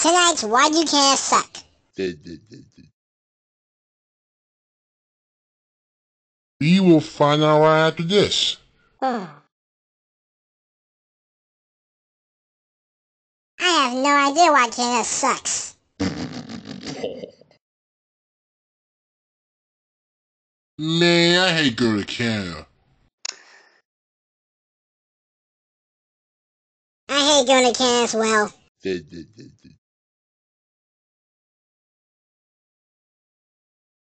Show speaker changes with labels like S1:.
S1: Tonight's Why You Can't Suck. will find out right after this.
S2: Hmm. I have no idea why Canada sucks.
S1: Man, I hate going to Canada. I hate going to Canada as well.